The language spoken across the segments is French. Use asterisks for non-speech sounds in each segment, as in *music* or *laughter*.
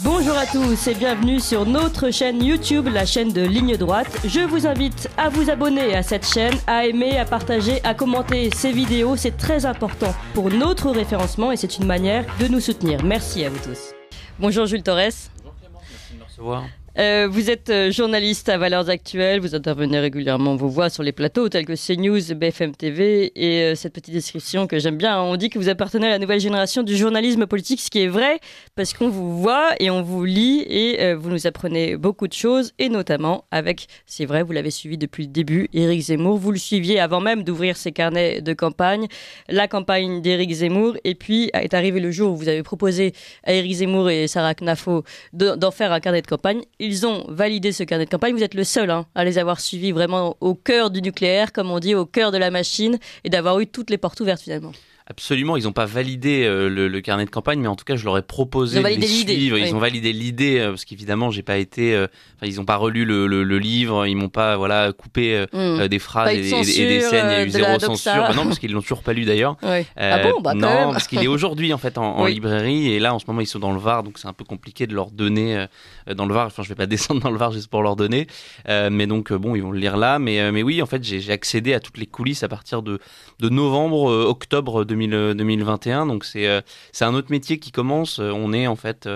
Bonjour à tous et bienvenue sur notre chaîne YouTube, la chaîne de Ligne Droite. Je vous invite à vous abonner à cette chaîne, à aimer, à partager, à commenter ces vidéos. C'est très important pour notre référencement et c'est une manière de nous soutenir. Merci à vous tous. Bonjour Jules Torres. Bonjour Clément, merci de me recevoir. Euh, vous êtes euh, journaliste à Valeurs Actuelles, vous intervenez régulièrement vos voix sur les plateaux tels que CNews, BFM TV et euh, cette petite description que j'aime bien. on dit que vous appartenez à la nouvelle génération du journalisme politique, ce qui est vrai parce qu'on vous voit et on vous lit et vous nous apprenez beaucoup de choses et notamment avec, c'est vrai, vous l'avez suivi depuis le début, Éric Zemmour. Vous le suiviez avant même d'ouvrir ses carnets de campagne, la campagne d'Éric Zemmour et puis est arrivé le jour où vous avez proposé à Éric Zemmour et Sarah Knafo d'en faire un carnet de campagne ils ont validé ce carnet de campagne. Vous êtes le seul hein, à les avoir suivis vraiment au cœur du nucléaire, comme on dit, au cœur de la machine, et d'avoir eu toutes les portes ouvertes finalement. Absolument, ils n'ont pas validé euh, le, carnet de campagne, mais en tout cas, je leur ai proposé de les suivre. Ils ont validé l'idée euh, parce qu'évidemment, j'ai pas été, euh, ils n'ont pas relu le, livre, ils m'ont pas voilà coupé hmm. des phrases et, des scènes. Il y a eu zéro censure. Bah non, parce qu'ils l'ont toujours pas lu d'ailleurs. ah bon, bah, non, parce qu'il est aujourd'hui en fait en, librairie et là en ce moment ils sont dans le Var, donc c'est un peu compliqué de leur donner dans le Var. Enfin, je vais pas *laughs* descendre dans le Var juste pour leur donner, mais donc bon, ils vont le lire là. Mais mais oui, en fait, j'ai accédé à toutes les coulisses à partir de de novembre, octobre. 2021. Euh, Donc c'est euh, c'est un autre métier qui commence. Euh, on est en fait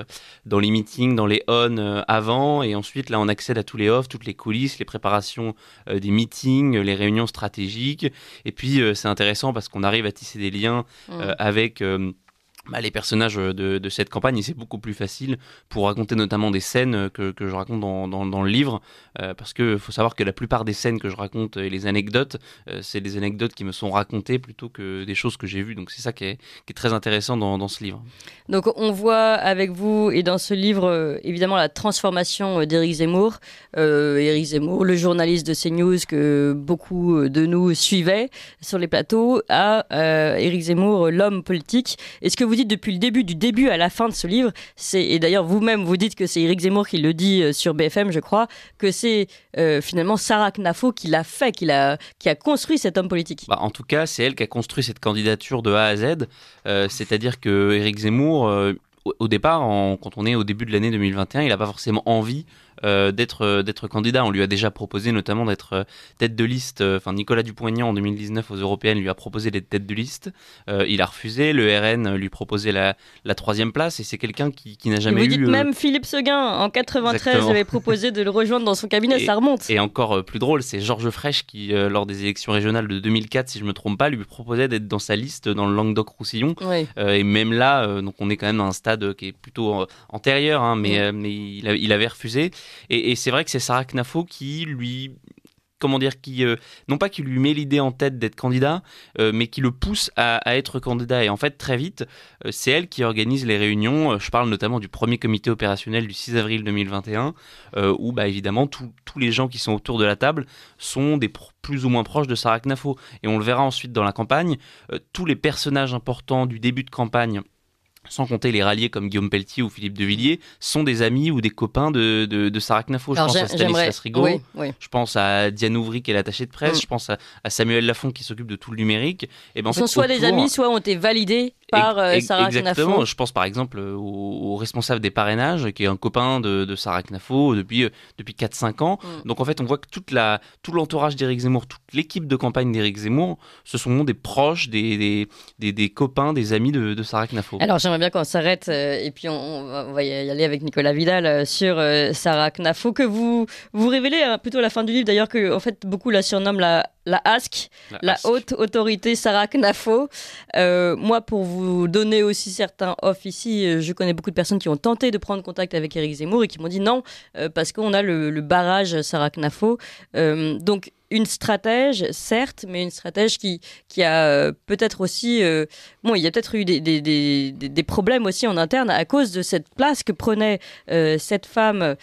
dans les meetings, dans les on avant, et ensuite là on accède à tous les off, toutes les coulisses, les préparations des meetings, les réunions stratégiques. Et puis c'est intéressant parce qu'on arrive à tisser des liens mmh. avec bah, les personnages euh, de, cette campagne, c'est beaucoup plus facile pour raconter notamment des scènes euh, que, que je raconte dans, dans, le livre, euh, parce qu'il faut savoir que la plupart des scènes que je raconte et les anecdotes, c'est des anecdotes qui me sont racontées plutôt que des choses que j'ai vues, donc c'est ça qui est, qui est, très intéressant dans, dans, ce livre. Donc on voit avec vous et dans ce livre, évidemment, la transformation d'Éric Zemmour, Éric Zemmour, le journaliste de CNews que beaucoup de nous suivaient sur les plateaux, à Éric Zemmour, l'homme politique. Est-ce que vous dites depuis le début, du début à la fin de ce livre, c'est et d'ailleurs vous-même vous dites que c'est Éric Zemmour qui le dit euh, sur BFM, je crois, que c'est euh, finalement Sarah Knafo qui l'a fait, qui a qui a construit cet homme politique. Bah, en tout cas, c'est elle qui a construit cette candidature de A à Z, euh, c'est-à-dire que Éric Zemmour au départ, en, quand on est au début de l'année 2021, il n'a pas forcément envie euh, d'être euh, d'être candidat. On lui a déjà proposé notamment d'être euh, tête de liste. Enfin, Nicolas Dupont-Aignan en 2019 aux européennes lui a proposé d'être tête de liste. il a refusé. Le RN lui proposait la, la troisième place et c'est quelqu'un qui, qui n'a jamais eu vous Dites même Philippe Seguin en 93 avait proposé de le rejoindre dans son cabinet. *laughs* ça remonte. Et encore plus drôle, c'est Georges Frêche qui, lors des élections régionales de 2004, si je me trompe pas, lui proposait d'être dans sa liste dans le Languedoc-Roussillon. et même là, donc on est quand même dans un stade qui est plutôt antérieur, hein, mais, il, avait refusé. Et, c'est vrai que c'est Sarah Knafo qui lui comment dire, qui, euh, non pas qui lui met l'idée en tête d'être candidat, euh, mais qui le pousse à, être candidat. Et en fait, très vite, euh, c'est elle qui organise les réunions. Je parle notamment du premier comité opérationnel du 6 avril 2021, où bah, évidemment tous les gens qui sont autour de la table sont des plus ou moins proches de Sarah Knafo. Et on le verra ensuite dans la campagne, tous les personnages importants du début de campagne sans compter les ralliés comme Guillaume Pelletier ou Philippe de Villiers, sont des amis ou des copains de, Sarah Knafo. Je pense à Stanislas Rigaud, je pense à Diane Ouvry qui est l'attachée de presse, mm. je pense à, Samuel Lafont qui s'occupe de tout le numérique. Et ben, soit des amis, soit ont été validés par euh, Exactement. Je pense par exemple euh, au, responsable des parrainages, qui est un copain de, de Sarah Knafo euh, depuis, euh, depuis 4-5 ans. Mm. Donc en fait, on voit que toute la, tout l'entourage d'Éric Zemmour, toute l'équipe de campagne d'Éric Zemmour, ce sont des proches, des, des, des, copains, des amis de, de Sarah Knafo. Alors j'aimerais bien qu'on s'arrête et puis on, va y aller avec Nicolas Vidal sur Sarah Knafo, que vous, vous révélez hein, plutôt à la fin du livre d'ailleurs, que en fait beaucoup la surnomment la la ASC, la, haute autorité Sarah Knafo. Euh, moi, pour vous donner aussi certains off ici, euh, je connais beaucoup de personnes qui ont tenté de prendre contact avec Éric Zemmour et qui m'ont dit non, euh, parce qu'on a le, barrage Sarah Knafo. donc, une stratège, certes, mais une stratège qui, qui a euh, peut-être aussi. Euh, bon, il y a peut-être eu des, des, des, problèmes aussi en interne à cause de cette place que prenait euh, cette femme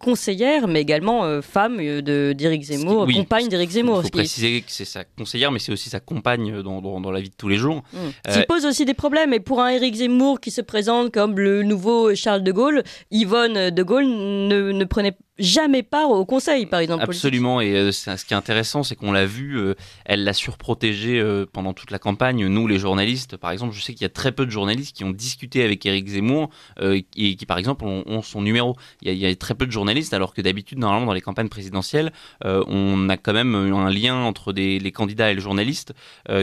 conseillère, mais également femme de d'Éric Zemmour, compagne d'Éric Zemmour. Il faut, préciser que c'est sa conseillère, mais c'est aussi sa compagne dans, dans, la vie de tous les jours. Ça mmh. pose aussi des problèmes. Et pour un Éric Zemmour qui se présente comme le nouveau Charles de Gaulle, Yvonne de Gaulle ne, ne prenait pas jamais pas au conseil, par exemple. Absolument, et euh, ce qui est intéressant, c'est qu'on l'a vu, euh, elle l'a surprotégée euh, pendant toute la campagne. Nous, les journalistes, par exemple, je sais qu'il y a très peu de journalistes qui ont discuté avec Éric Zemmour et qui, par exemple, ont, son numéro. Il y, a, très peu de journalistes, alors que d'habitude, normalement, dans les campagnes présidentielles, on a quand même un lien entre les candidats et le journaliste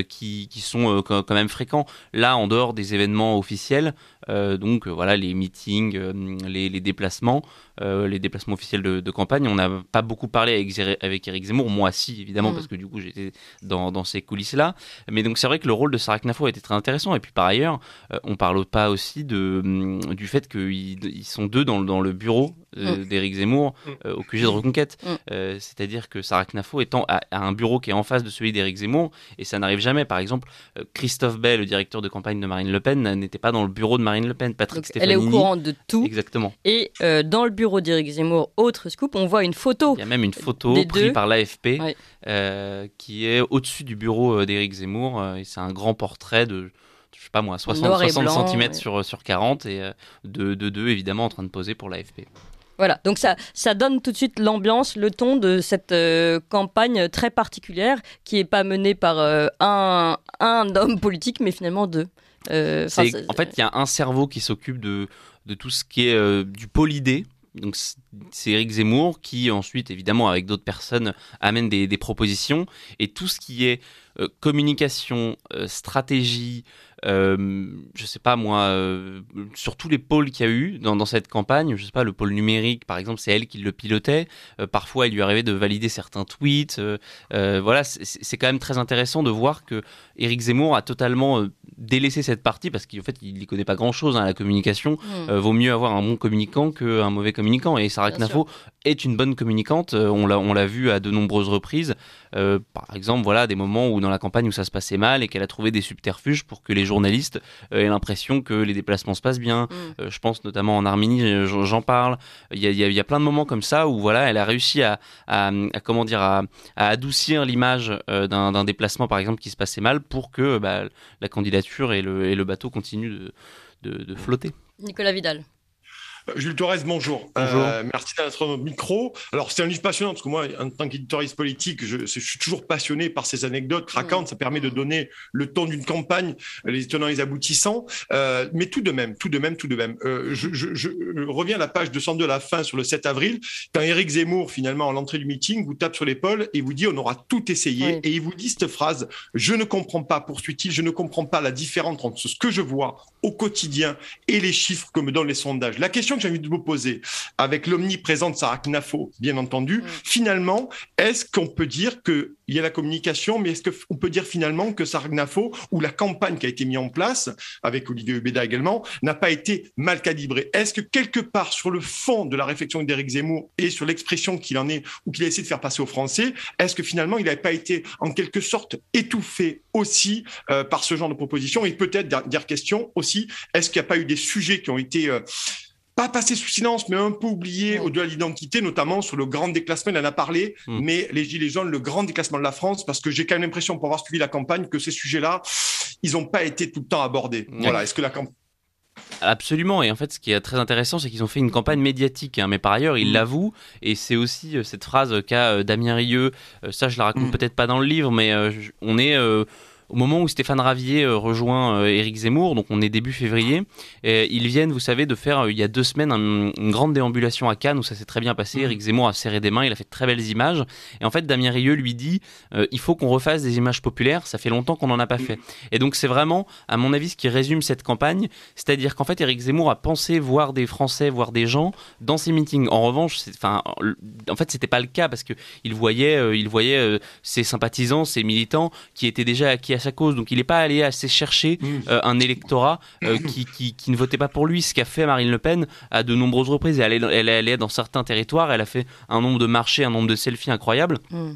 qui, sont quand même fréquents. Là, en dehors des événements officiels, donc voilà, les meetings, les, les déplacements, euh, les déplacements officiels de, campagne. On n'a pas beaucoup parlé avec, avec, Eric Zemmour, moi si évidemment, mm. parce que du coup j'étais dans, ces coulisses-là. Mais donc c'est vrai que le rôle de Sarah Knafo été très intéressant. Et puis par ailleurs, on euh, on parle pas aussi de, mm, du fait qu'ils sont deux dans, dans le bureau d'Eric euh, mm. d'Éric Zemmour au QG de Reconquête. C'est-à-dire que Sarah Knafo étant à, un bureau qui est en face de celui d'Éric Zemmour, et ça n'arrive jamais. Par exemple, Christophe Bay, le directeur de campagne de Marine Le Pen, n'était pas dans le bureau de Marine Le Pen. Patrick Elle est au courant de tout. Exactement. Et dans le bureau bureau d'Éric Zemmour, autre scoop, on voit une photo. Il y a même une photo prise par l'AFP euh, qui est au-dessus du bureau euh, d'Éric Zemmour. Euh, et c'est un grand portrait de, je sais pas moi, 60, cm sur, sur 40 et de, deux évidemment en train de poser pour l'AFP. Voilà, donc ça, ça donne tout de suite l'ambiance, le ton de cette campagne très particulière qui n'est pas menée par un, homme politique, mais finalement deux. en fait, il y a un cerveau qui s'occupe de, de tout ce qui est du pôle idée, donc c'est Eric Zemmour qui ensuite, évidemment, avec d'autres personnes, amène des, propositions. Et tout ce qui est euh, communication, euh, stratégie, euh, je sais pas moi, surtout euh, sur tous les pôles qu'il y a eu dans, cette campagne, je sais pas, le pôle numérique par exemple, c'est elle qui le pilotait. Euh, parfois, il lui arrivait de valider certains tweets. voilà, c'est quand même très intéressant de voir que Éric Zemmour a totalement délaissé cette partie parce qu'en fait, il n'y connaît pas grand chose à hein, la communication. Hmm. vaut mieux avoir un bon communicant qu'un mauvais communicant. Et Sarah Knafo est une bonne communicante. On l'a vu à de nombreuses reprises. par exemple, voilà, des moments où dans la campagne où ça se passait mal et qu'elle a trouvé des subterfuges pour que les journalistes aient euh, l'impression que les déplacements se passent bien. Mm. Euh, je pense notamment en Arménie, j'en parle. Il y, a, plein de moments comme ça où voilà, elle a réussi à, comment dire, à, adoucir l'image euh, d'un déplacement par exemple qui se passait mal pour que bah, la candidature et le, bateau continuent de flotter. Nicolas Vidal. Jules Torres, bonjour. bonjour. Euh, merci d'être notre micro. Alors, c'est un livre passionnant, parce que moi, en tant qu'éditoriste politique, je, suis toujours passionné par ces anecdotes craquantes. Mm. Ça permet de donner le ton d'une campagne, les tenants et les aboutissants. Euh, mais tout de même, tout de même, tout de même, euh, je, reviens à la page 202 à la fin sur le 7 avril, quand Éric Zemmour, finalement, à l'entrée du meeting, vous tape sur l'épaule et vous dit on aura tout essayé. Et il vous dit cette phrase Je ne comprends pas, poursuit-il, je ne comprends pas la différence entre ce que je vois au quotidien et les chiffres que me donnent les sondages. La question j'ai envie de vous poser, avec l'omniprésente de Sarah bien entendu, mm. finalement, est-ce qu'on peut dire qu'il y a la communication, mais est-ce qu'on peut dire finalement que Sarah Knafo, ou la campagne qui a été mise en place, avec Olivier Ubeda également, n'a pas été mal calibrée Est-ce que quelque part, sur le fond de la réflexion d'Éric Zemmour et sur l'expression qu'il en est, ou qu'il a essayé de faire passer aux Français, est-ce que finalement, il n'avait pas été en quelque sorte étouffé aussi euh, par ce genre de proposition Et peut-être, dernière question aussi, est-ce qu'il n'y a pas eu des sujets qui ont été... Euh, pas passé sous silence, mais un peu oublié au-delà de l'identité, notamment sur le grand déclassement, il en a parlé, mm. mais les Gilets jaunes, le grand déclassement de la France, parce que j'ai quand même l'impression, pour avoir suivi la campagne, que ces sujets-là, ils n'ont pas été tout le temps abordés. Voilà, est-ce que la campagne... Absolument, et en fait ce qui est très intéressant c'est qu'ils ont fait une campagne médiatique, hein. mais par ailleurs ils mm. l'avouent, et c'est aussi euh, cette phrase qu'a euh, Damien Rieu, euh, ça je la raconte mm. peut-être pas dans le livre, mais on est au moment où Stéphane Ravier euh, rejoint euh, Éric Zemmour, donc on est début février, ils viennent, vous savez, de faire euh, il y a deux semaines une grande déambulation à Cannes où ça s'est très bien passé. Mmh. Éric Zemmour a serré des mains, il a fait de très belles images. Et en fait, Damien Rieu lui dit il faut qu'on refasse des images populaires, ça fait longtemps qu'on n'en a pas mmh. fait. Et donc, c'est vraiment, à mon avis, ce qui résume cette campagne, c'est-à-dire qu'en fait, Éric Zemmour a pensé voir des Français, voir des gens dans ses meetings. En revanche, enfin, en fait, c'était pas le cas parce que il voyait, il voyait ses sympathisants, ses militants qui étaient déjà acquis à sa cause. Donc il n'est pas allé assez chercher euh, un électorat euh, *clears throat* qui, ne votait pas pour lui. Ce qu'a fait Marine Le Pen à de nombreuses reprises. Elle est, elle est dans certains territoires, elle a fait un nombre de marchés, un nombre de selfies incroyables mm.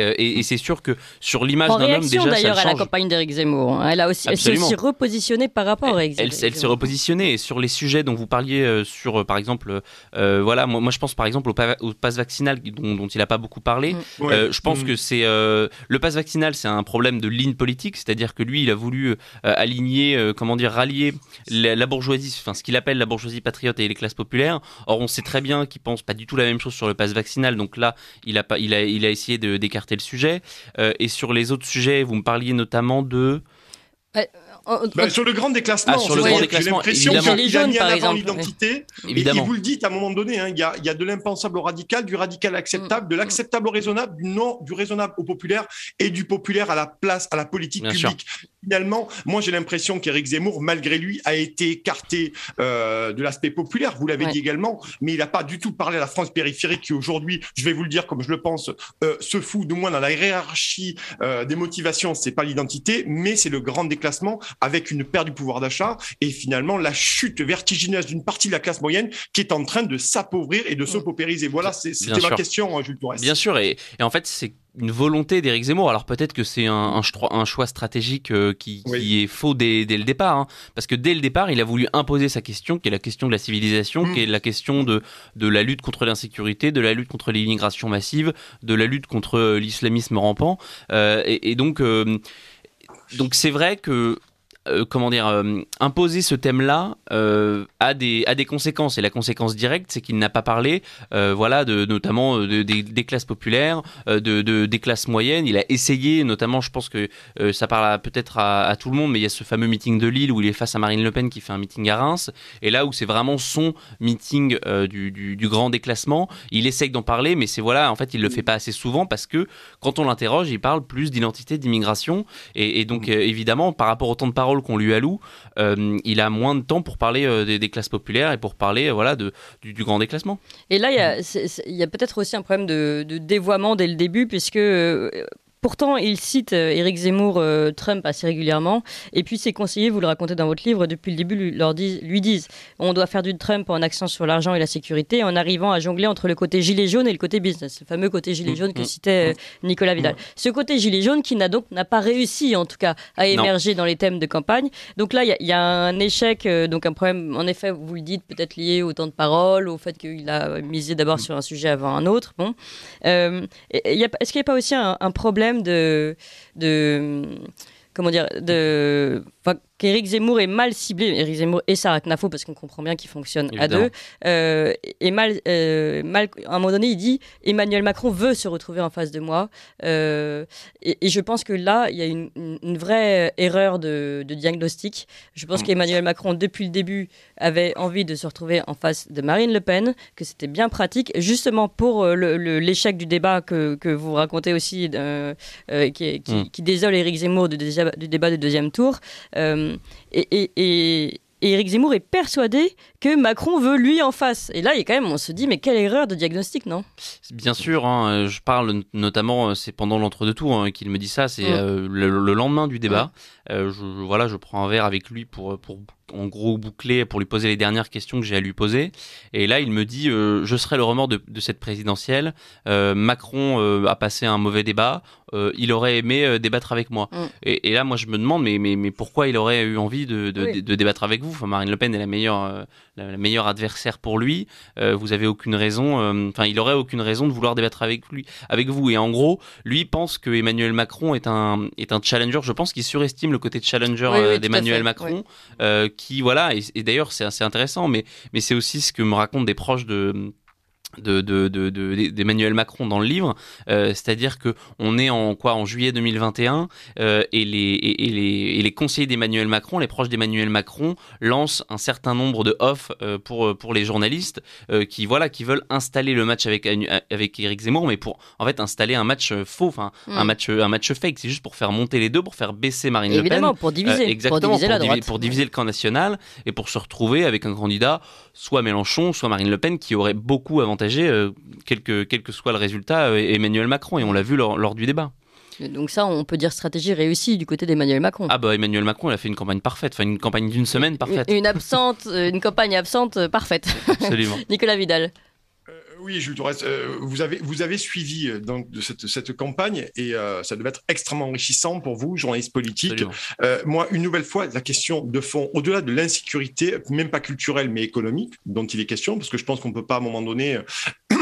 Euh, et, c'est sûr que sur l'image d'un homme, déjà, d'ailleurs à la campagne d'Éric Zemmour. Hein. Elle, a aussi, s'est aussi repositionnée par rapport à Elle, s'est repositionnée et sur les sujets dont vous parliez, euh, sur euh, par exemple, voilà, moi, moi, je pense par exemple au, passe pass vaccinal dont, il n'a pas beaucoup parlé. Mm. je pense mm. que c'est le pass vaccinal, c'est un problème de ligne politique, c'est-à-dire que lui, il a voulu aligner, comment dire, rallier la, bourgeoisie, enfin ce qu'il appelle la bourgeoisie patriote et les classes populaires. Or, on sait très bien qu'il pense pas du tout la même chose sur le pass vaccinal. Donc là, il a, pas, il a, il a essayé de le sujet. Euh, et sur les autres sujets, vous me parliez notamment de... Bah, euh, euh, bah, sur le grand déclassement, ah, j'ai l'impression qu'il a mis avant l'identité. Et, vous le dites à un moment donné, hein, il y, a, y, a, de l'impensable au radical, du radical acceptable, mm. de l'acceptable au raisonnable, du non, du raisonnable au populaire et du populaire à la place, à la politique publique. Finalement, moi j'ai l'impression qu'Éric Zemmour, malgré lui, a été écarté euh, de l'aspect populaire. Vous l'avez dit également, mais il n'a pas du tout parlé à la France périphérique qui aujourd'hui, je vais vous le dire comme je le pense, se fout du moins dans la hiérarchie des motivations. C'est pas l'identité, mais c'est le grand déclassement avec une perte du pouvoir d'achat et finalement la chute vertigineuse d'une partie de la classe moyenne qui est en train de s'appauvrir et de mm. se paupériser. Voilà, c'était ma question, hein, Jules Torres. Bien sûr, et, en fait, c'est une volonté d'Éric Zemmour. Alors peut-être que c'est un, un, choix stratégique euh, qui, est faux dès, le départ, hein. parce que dès le départ, il a voulu imposer sa question, qui est la question de la civilisation, qui est mm. la question de, de la lutte contre l'insécurité, de la lutte contre l'immigration massive, de la lutte contre euh, l'islamisme rampant. Euh, et, donc, donc c'est vrai que euh, comment dire, euh, imposer ce thème-là euh, a, des, a des conséquences. Et la conséquence directe, c'est qu'il n'a pas parlé, euh, voilà, de, notamment des classes populaires, de, des classes moyennes. Il a essayé, notamment, je pense que ça parle peut-être à, tout le monde, mais il y a ce fameux meeting de Lille où il est face à Marine Le Pen qui fait un meeting à Reims. Et là où c'est vraiment son meeting du, du, grand déclassement, il essaye d'en parler, mais c'est voilà, en fait, il le fait pas assez souvent parce que quand on l'interroge, il parle plus d'identité, d'immigration. Et, et, donc, évidemment, par rapport au temps de parole, qu'on lui alloue, euh, il a moins de temps pour parler euh, des, classes populaires et pour parler euh, voilà, de, du, grand déclassement. Et là, il y a, peut-être aussi un problème de, dévoiement dès le début, puisque Pourtant, il cite euh, Éric Zemmour, euh, Trump assez régulièrement. Et puis ses conseillers, vous le racontez dans votre livre, depuis le début, lui, leur disent, lui disent on doit faire du Trump en accent sur l'argent et la sécurité, en arrivant à jongler entre le côté gilet jaune et le côté business, le fameux côté gilet mm, jaune que mm, citait euh, mm. Nicolas Vidal. Ce côté gilet jaune qui n'a donc n'a pas réussi, en tout cas, à émerger dans les thèmes de campagne. Donc là, il y, a un échec, donc un problème, en effet, vous le dites, peut-être lié au temps de parole, au fait qu'il a misé d'abord sur un sujet avant un autre. Bon, est-ce qu'il n'y a pas aussi un problème de, de comment dire, de, Éric Zemmour est mal ciblé, Éric Zemmour et Sarah Knafo, parce qu'on comprend bien qu'ils fonctionnent à deux, euh, et mal, euh, mal, à un moment donné, il dit Emmanuel Macron veut se retrouver en face de moi. Euh, et, je pense que là, il y a une, vraie erreur de, diagnostic. Je pense mm. qu'Emmanuel Macron, depuis le début, avait envie de se retrouver en face de Marine Le Pen, que c'était bien pratique, justement pour l'échec du débat que, vous racontez aussi, qui, mm. qui, désole Éric Zemmour du, débat du deuxième tour. Euh, euh, et, Éric Zemmour est persuadé que Macron veut lui en face. Et là, il quand même, on se dit, mais quelle erreur de diagnostic, non Bien sûr, hein, je parle notamment, euh, c'est pendant l'entre-deux-tours hein, qu'il me dit ça, c'est mm. euh, le, lendemain du débat. Mm. Euh, je, voilà, je prends un verre avec lui pour, en gros boucler, pour lui poser les dernières questions que j'ai à lui poser. Et là, il me dit, euh, je serai le remords de, cette présidentielle. Euh, Macron a passé un mauvais débat. il aurait aimé débattre avec moi. Mm. Et, là, moi, je me demande, mais, mais, mais pourquoi il aurait eu envie de, débattre avec vous enfin, Marine Le Pen est la meilleure, la, adversaire pour lui. vous avez aucune raison. Enfin, il aurait aucune raison de vouloir débattre avec lui, avec vous. Et en gros, lui pense que Emmanuel Macron est un, est un challenger. Je pense qu'il surestime le côté challenger euh, d'Emmanuel Macron, euh, qui voilà, et, d'ailleurs c'est assez intéressant, mais, mais c'est aussi ce que me racontent des proches de d'Emmanuel de, Macron dans le livre, euh, c'est-à-dire que on est en quoi en juillet 2021 euh, et, les, et, les, et, les, conseillers d'Emmanuel Macron, les proches d'Emmanuel Macron lancent un certain nombre de off euh, pour pour les journalistes qui voilà qui veulent installer le match avec avec Éric Zemmour, mais pour en fait installer un match faux, enfin mm. un match un match fake, c'est juste pour faire monter les deux, pour faire baisser Marine Le Pen, pour diviser, exactement pour diviser, pour diviser le camp national et pour se retrouver avec un candidat soit Mélenchon, soit Marine Le Pen qui aurait beaucoup avantage euh, quel, que, soit le résultat, euh, Emmanuel Macron, et on l'a vu lors, du débat. Donc ça, on peut dire stratégie réussie du côté d'Emmanuel Macron. Ah bah Emmanuel Macron, il a fait une campagne parfaite, enfin une campagne d'une semaine parfaite. Une, une absente, euh, une campagne absente parfaite. Absolument. *laughs* Nicolas Vidal. Oui, Jules euh, vous, avez, vous avez suivi euh, donc, de cette, campagne et euh, ça devait être extrêmement enrichissant pour vous, journaliste politique. moi, une nouvelle fois, la question de fond, au-delà de l'insécurité, même pas culturelle, mais économique, dont il est question, parce que je pense qu'on ne peut pas à un moment donné... *clears throat*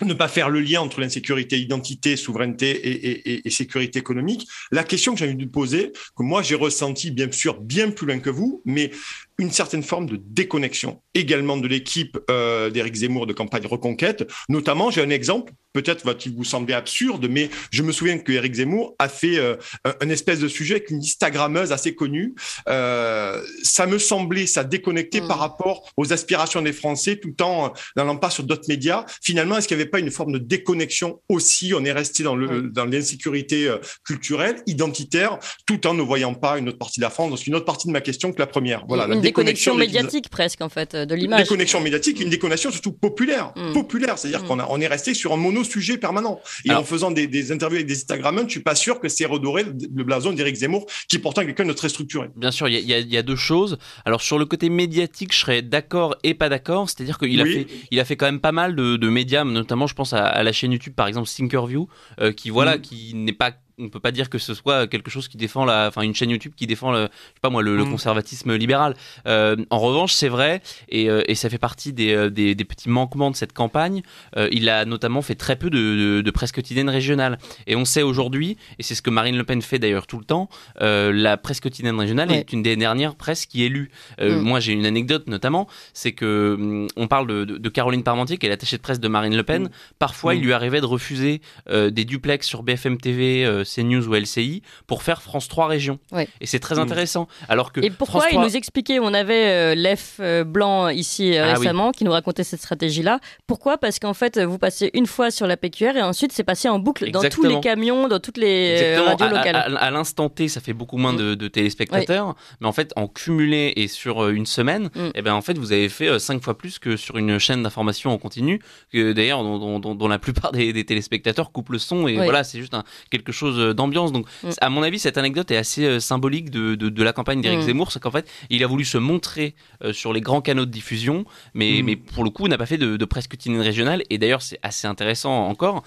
ne pas faire le lien entre l'insécurité, identité, souveraineté et, et, sécurité économique. La question que j'ai envie de poser, que moi j'ai ressenti bien sûr bien plus loin que vous, mais une certaine forme de déconnexion également de l'équipe euh, d'Éric Zemmour de campagne Reconquête. Notamment, j'ai un exemple, peut-être va-t-il vous sembler absurde, mais je me souviens que Éric Zemmour a fait euh, un espèce de sujet avec une Instagrammeuse assez connue. Euh, ça me semblait, ça déconnectait par mm. rapport aux aspirations des Français tout en n'allant pas sur d'autres médias. Finalement, est-ce qu'il n'y avait pas une forme de déconnexion aussi On est resté dans mm. l'insécurité culturelle, identitaire, tout en ne voyant pas une autre partie de la France. Donc, une autre partie de ma question que la première. Voilà, mm déconnexion, connexions médiatique presque en fait euh, de l'image. Une connexions médiatique, une déconnexion surtout populaire, mm. populaire, c'est-à-dire mm. qu'on on est resté sur un mono sujet permanent. Et en faisant des, interviews avec des Instagrammeurs, je suis pas sûr que c'est redoré le blason d'Éric Zemmour, qui est pourtant quelqu'un de très structuré. Bien sûr, il y, a deux choses. Alors sur le côté médiatique, je serais d'accord et pas d'accord, c'est-à-dire qu'il a fait, il a fait quand même pas mal de, médias, notamment je pense à, la chaîne YouTube par exemple Thinkerview, euh, qui voilà, mm. qui n'est pas on peut pas dire que ce soit quelque chose qui défend la, enfin une chaîne YouTube qui défend le, sais pas moi le, mm. conservatisme libéral. Euh, en revanche, c'est vrai et, euh, ça fait partie euh, des, petits manquements de cette campagne. il a notamment fait très peu de, presse quotidienne régionale et on sait aujourd'hui et c'est ce que Marine Le Pen fait d'ailleurs tout le temps. la presse quotidienne régionale est une des dernières presse qui est lue. Mm. Moi, j'ai une anecdote notamment, c'est que mm, on parle de, Caroline Parmentier qui est l'attachée de presse de Marine Le Pen. Parfois, il lui arrivait de refuser des duplex sur BFM TV CNews ou LCI pour faire France 3 Région. Et c'est très mmh. intéressant. Alors que et pourquoi il nous expliquait, on avait euh, l'EF euh, blanc ici euh, ah récemment qui nous racontait cette stratégie-là. Pourquoi Parce qu'en fait, vous passez une fois sur la PQR et ensuite c'est passé en boucle dans tous les camions, dans toutes les radios locales. À, l'instant T, ça fait beaucoup moins mmh. de, téléspectateurs, mais en fait, en cumulé et sur une semaine, mmh. eh ben en fait, vous avez fait 5 fois plus que sur une chaîne d'information en continu, que d'ailleurs dont, la plupart des, téléspectateurs coupent le son et voilà, c'est juste un, quelque chose euh, d'ambiance. Donc, mm. à mon avis, cette anecdote est assez euh, symbolique de, la campagne d'Éric mm. Zemmour. C'est qu'en fait, il a voulu se montrer euh, sur les grands canaux de diffusion, mais, mm. mais pour le coup, n'a pas fait de, presse quotidienne régionale. Et d'ailleurs, c'est assez intéressant encore,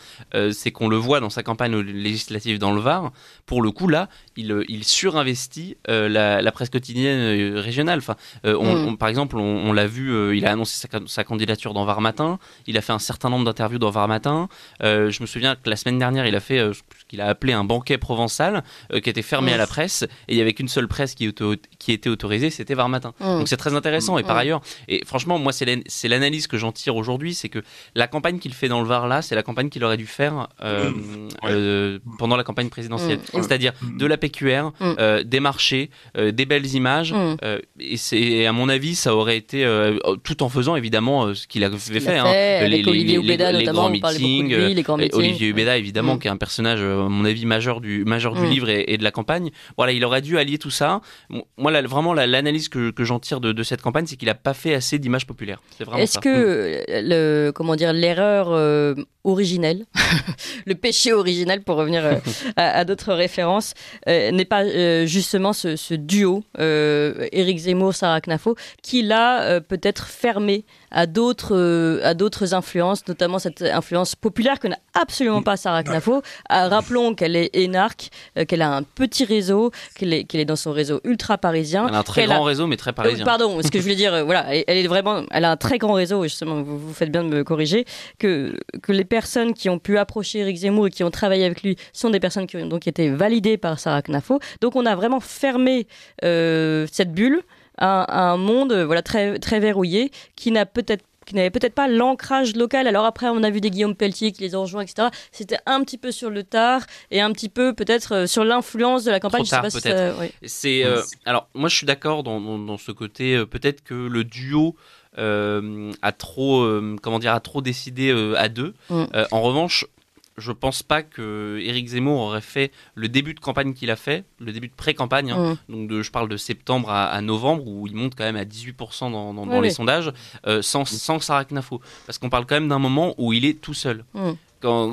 c'est qu'on le voit dans sa campagne législative dans le Var. Pour le coup, là, il, surinvestit la, presse quotidienne régionale. Enfin, par exemple, on, l'a vu, il a annoncé sa, candidature dans Var Matin. Il a fait un certain nombre d'interviews dans Var Matin. je me souviens que la semaine dernière, il a fait ce qu'il a appelé un banquet provençal euh, qui était fermé à la presse et il y avait qu'une seule presse qui, qui était autorisée, c'était Var Matin. Mm. Donc c'est très intéressant. Et mm. par ailleurs, et franchement, moi, c'est l'analyse que j'en tire aujourd'hui, c'est que la campagne qu'il fait dans le Var là, c'est la campagne qu'il aurait dû faire euh, mm. euh, pendant la campagne présidentielle. C'est-à-dire de la PQR, des marchés, des belles images. et c'est à mon avis, ça aurait été tout en faisant évidemment ce qu'il avait fait, hein. les, les, les, Ubeda, grands meetings, lui, les Olivier Ubeda évidemment, qui est un personnage à mon avis majeur du, majeur du mm. livre et, de la campagne. Voilà, il aurait dû allier tout ça. Moi, là, vraiment, l'analyse que, que j'en tire de, cette campagne, c'est qu'il n'a pas fait assez d'images populaires. C'est vraiment Est-ce que, mm. le, comment dire, l'erreur euh, originelle, *laughs* le péché originel, pour revenir euh, *laughs* à, d'autres références, euh, n'est pas justement ce, duo, Éric Zemmour, Sarah Knafo, qui l'a peut-être fermé à d'autres euh, à d'autres influences, notamment cette influence populaire que n'a absolument pas Sarah Knafo. Ah, rappelons qu'elle est énarque, euh, qu'elle a un petit réseau, qu'elle est, est, dans son réseau ultra parisien. Elle a un très grand réseau, mais très parisien. Euh, pardon, ce que je voulais dire, voilà, elle est vraiment, elle a un très grand réseau. Justement, vous, faites bien de me corriger que que les personnes qui ont pu approcher Eric Zemmour et qui ont travaillé avec lui sont des personnes qui ont donc été validées par Sarah Knafo. Donc on a vraiment fermé cette bulle un, un monde euh, voilà très très verrouillé qui n'a peut-être qui n'avait peut-être pas l'ancrage local. Alors après, on a vu des Guillaume Pelletier qui les ont rejoints, etc. C'était un petit peu sur le tard et un petit peu peut-être euh, sur l'influence de la campagne. C'est alors moi je suis d'accord dans, ce côté. Euh, peut-être que le duo. a trop comment dire a trop décidé à deux. Mm. en revanche, je pense pas que Zemmour aurait fait le début de campagne qu'il a fait, le début de pré-campagne, hein. mm. donc de, je parle de septembre à, novembre, où il monte quand même à 18% dans, les sondages, euh, sans, sans Sarah Knafo. Parce qu'on parle quand même d'un moment où il est tout seul. Mm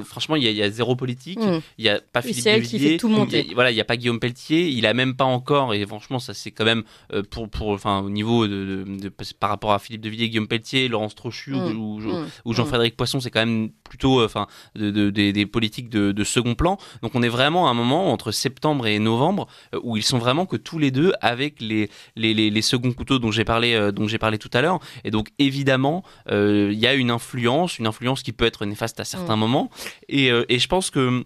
franchement, il y, a, zéro politique, hmm. il n'y a pas Philippe de tout voilà, il n'y a pas Guillaume Pelletier, il a même pas encore, et franchement, ça c'est quand même euh, pour, pour, enfin, au niveau de, par rapport à Philippe de Villiers, Guillaume Pelletier, Laurence Trochu ou, hmm. Hmm. Jean-Frédéric Poisson, c'est quand même plutôt, euh, enfin, des, politiques de, second plan. Donc, on est vraiment à un moment entre septembre et novembre euh, où ils sont vraiment que tous les deux avec les les, seconds couteaux dont j'ai parlé, dont j'ai parlé tout à l'heure. Et donc, évidemment, il y a une influence, une influence qui peut être néfaste à certains moments euh, et, je pense que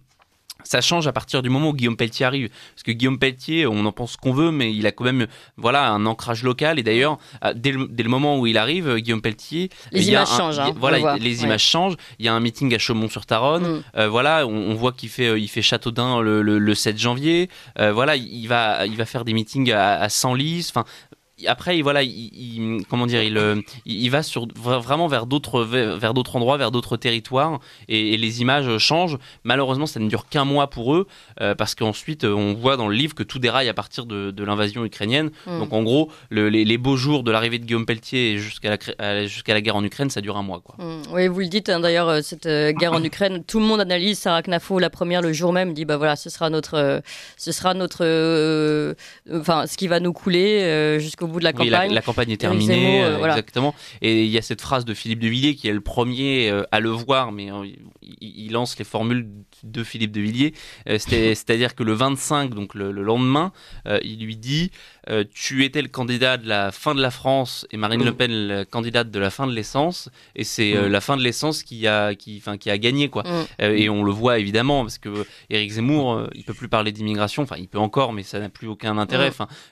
ça change à partir du moment où Guillaume Pelletier arrive. Parce que Guillaume Pelletier, on en pense qu'on veut, mais il a quand même voilà, un ancrage local. Et d'ailleurs, dès, le, moment où il arrive, Guillaume Pelletier. Les images changent. Hein, voilà, les images changent. Il y a un meeting à Chaumont-sur-Taronne. Mm. Euh, voilà, on, voit qu'il fait, il fait Châteaudun le, 7 janvier. Euh, voilà, il va, il va faire des meetings à, à Senlis. Enfin, après, voilà, il, comment dire, il, euh, il va sur, vraiment vers d'autres, vers d'autres endroits, vers d'autres territoires, et, les images changent. Malheureusement, ça ne dure qu'un mois pour eux, euh, parce qu'ensuite, euh, on voit dans le livre que tout déraille à partir de, de l'invasion ukrainienne. Mm. Donc, en gros, les, beaux jours de l'arrivée de Guillaume Pelletier jusqu'à la, jusqu'à la guerre en Ukraine, ça dure un mois. Quoi. Mm. Oui, vous le dites, hein, d'ailleurs, cette guerre en Ukraine, tout le monde analyse Sarah Knafo, la première, le jour même, dit, bah voilà, ce sera notre, ce sera notre, enfin, ce qui va nous couler jusqu'au de la campagne. la, campagne est terminée, euh, euh, exactement. Et il y a cette phrase de Philippe de Villiers qui est le premier euh, à le voir, mais il, lance les formules de Philippe de Villiers. *laughs* C'est-à-dire que le 25, donc le, lendemain, il lui dit Tu étais le candidat de la fin de la France et Marine mm. Le Pen le candidate de la fin de l'essence, et c'est mm. la fin de l'essence qui a, qui, qui a gagné. quoi. Mm. et on le voit évidemment, parce que Éric Zemmour, il peut plus parler d'immigration, enfin il peut encore, mais ça n'a plus aucun intérêt.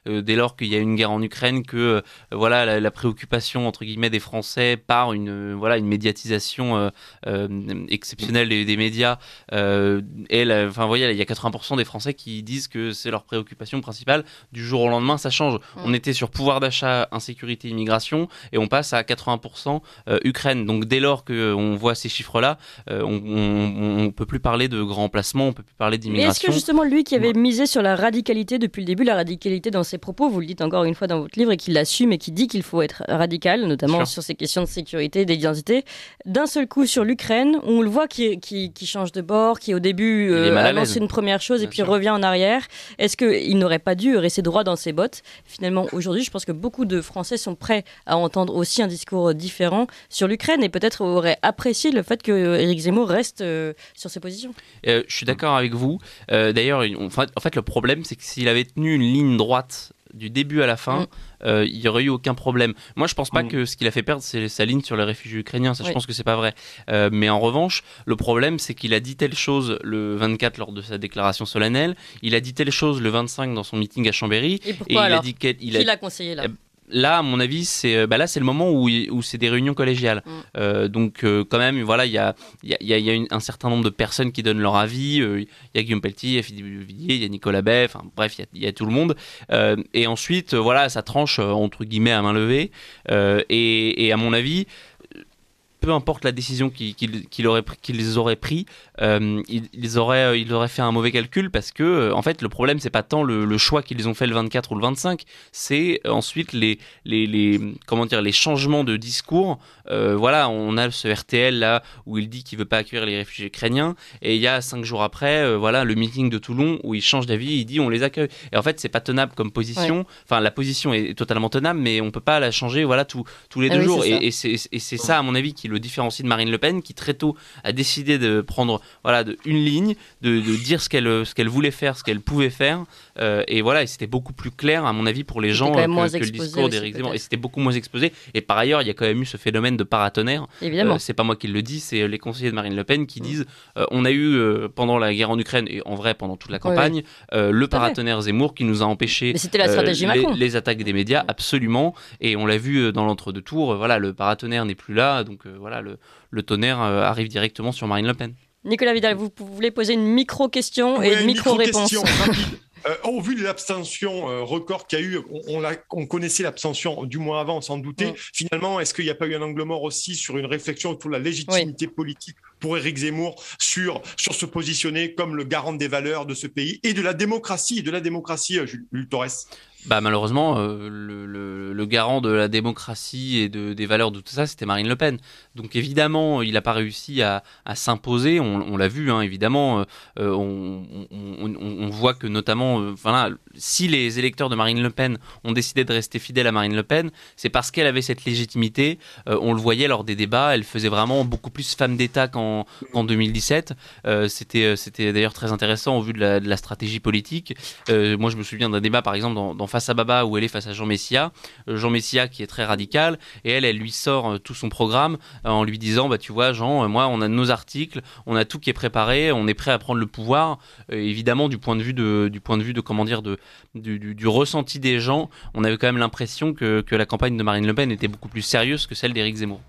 dès lors qu'il y a une guerre en Ukraine, que euh, voilà la, préoccupation entre guillemets des Français par une euh, voilà une médiatisation euh, exceptionnelle des, médias. et enfin, voyez, il y a 80% des Français qui disent que c'est leur préoccupation principale. Du jour au lendemain, ça change. Mm. On était sur pouvoir d'achat, insécurité, immigration, et on passe à 80% Ukraine. Donc dès lors que on voit ces chiffres-là, on peut plus parler de grands placements, on peut plus parler d'immigration. Est-ce que justement lui qui avait misé sur la radicalité depuis le début, la radicalité dans ses propos, vous le dites encore une fois dans, livre et qui l'assume et qui dit qu'il faut être radical, notamment sur ces questions de sécurité, d'identité. D'un seul coup sur l'Ukraine, on le voit qui, qui, change de bord, qui au début euh, annonce une première chose et puis revient en arrière. Est-ce qu'il n'aurait pas dû rester droit dans ses bottes Finalement, aujourd'hui, je pense que beaucoup de Français sont prêts à entendre aussi un discours différent sur l'Ukraine et peut-être auraient apprécié le fait que euh, Éric Zemmour reste euh, sur ses positions. Euh, je suis d'accord avec vous. D'ailleurs, en fait, le problème, c'est que s'il avait tenu une ligne droite du début à la fin, mm. euh, il n'y aurait eu aucun problème. Moi, je ne pense pas mm. que ce qu'il a fait perdre, c'est sa ligne sur les réfugiés ukrainiens. Ça, je pense que ce n'est pas vrai. Euh, mais en revanche, le problème, c'est qu'il a dit telle chose le 24 lors de sa déclaration solennelle. Il a dit telle chose le 25 dans son meeting à Chambéry. Et pourquoi il a dit a... Qui l'a conseillé là eh là, à mon avis, c'est euh, bah là, c'est le moment où, c'est des réunions collégiales. Mm. Euh, donc, euh, quand même, voilà, il y a, un certain nombre de personnes qui donnent leur avis. Il y a Guillaume Pelletier, il y a Philippe Villiers, il y a Nicolas Beff, enfin, bref, il y, a tout le monde. et ensuite, voilà, ça tranche entre guillemets à main levée. Et, à mon avis, peu importe la décision qu'ils auraient, prise, auraient pris, euh, ils, auraient, euh, ils auraient fait un mauvais calcul parce que, euh, en fait, le problème, c'est pas tant le, choix qu'ils ont fait le 24 ou le 25, c'est ensuite les, les, les, comment dire, les changements de discours. voilà, on a ce RTL là où il dit qu'il veut pas accueillir les réfugiés ukrainiens, et il y a cinq jours après, voilà, le meeting de Toulon où il change d'avis, il dit on les accueille. Et en fait, c'est pas tenable comme position. Enfin, la position est totalement tenable, mais on peut pas la changer, voilà, tous les ah deux jours. et c'est ça, à mon avis, qui le différencie de Marine Le Pen, qui très tôt a décidé de prendre voilà, de une ligne, de, dire ce qu'elle euh, qu'elle voulait faire, ce qu'elle pouvait faire. Euh, et voilà, et c'était beaucoup plus clair, à mon avis, pour les gens euh, que, le discours d'Éric Zemmour. Et c'était beaucoup moins exposé. Et par ailleurs, il y a quand même eu ce phénomène de paratonnerre. Évidemment. c'est pas moi qui le dis, c'est les conseillers de Marine Le Pen qui mm. disent on a eu pendant la guerre en Ukraine, et en vrai pendant toute la campagne, le paratonnerre Zemmour qui nous a empêché la les, les, attaques des médias, mm. absolument. Et on l'a vu dans l'entre-deux-tours, voilà, le paratonnerre n'est plus là, donc voilà, le, le tonnerre arrive directement sur Marine Le Pen. Nicolas Vidal, vous, voulez poser une micro-question et une micro-réponse. au *laughs* euh, oh, vu de l'abstention euh, record qu'il y a eu, on, connaissait l'abstention, du mois avant, on s'en doutait. Mm. Finalement, est-ce qu'il n'y a pas eu un angle mort aussi sur une réflexion autour de la légitimité politique pour Éric Zemmour sur, se positionner comme le garant des valeurs de ce pays et de la démocratie, de la démocratie, euh, bah, malheureusement, euh, le, garant de la démocratie et de, des valeurs de tout ça, c'était Marine Le Pen. Donc évidemment, il n'a pas réussi à, à s'imposer. On, l'a vu, hein, évidemment. Euh, on, on, voit que notamment, euh, enfin si les électeurs de Marine Le Pen ont décidé de rester fidèles à Marine Le Pen, c'est parce qu'elle avait cette légitimité. on le voyait lors des débats, elle faisait vraiment beaucoup plus femme d'État qu'en en 2017. c'était d'ailleurs très intéressant au vu de la, stratégie politique. moi, je me souviens d'un débat, par exemple, dans, dans face à Baba ou elle est face à Jean Messia. Euh, Jean Messia qui est très radical et elle, elle lui sort euh, tout son programme euh, en lui disant bah tu vois Jean, moi on a nos articles, on a tout qui est préparé, on est prêt à prendre le pouvoir. évidemment du point de vue du point de vue de comment dire de du, ressenti des gens, on avait quand même l'impression que, que la campagne de Marine Le Pen était beaucoup plus sérieuse que celle d'Éric Zemmour.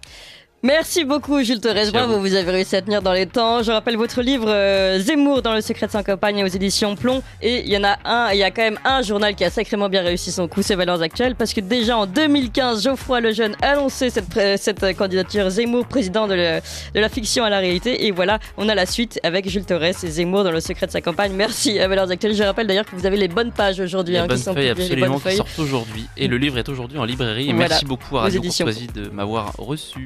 Merci beaucoup Jules Torres, vous. vous avez réussi à tenir dans les temps. Je rappelle votre livre euh, Zemmour dans le secret de sa campagne aux éditions Plomb. Et il y en a un, il y a quand même un journal qui a sacrément bien réussi son coup, C'est valeurs actuelles, parce que déjà en 2015, Geoffroy Lejeune annonçait cette, euh, cette candidature Zemmour, président de, de, la fiction à la réalité. Et voilà, on a la suite avec Jules Torres et Zemmour dans le secret de sa campagne. Merci à Valeurs Actuelles. Je rappelle d'ailleurs que vous avez les bonnes pages aujourd'hui. Les, hein, feuilles, absolument, qui sortent aujourd'hui. Et le livre est aujourd'hui en librairie. merci beaucoup à Radio Courtoisie de m'avoir reçu.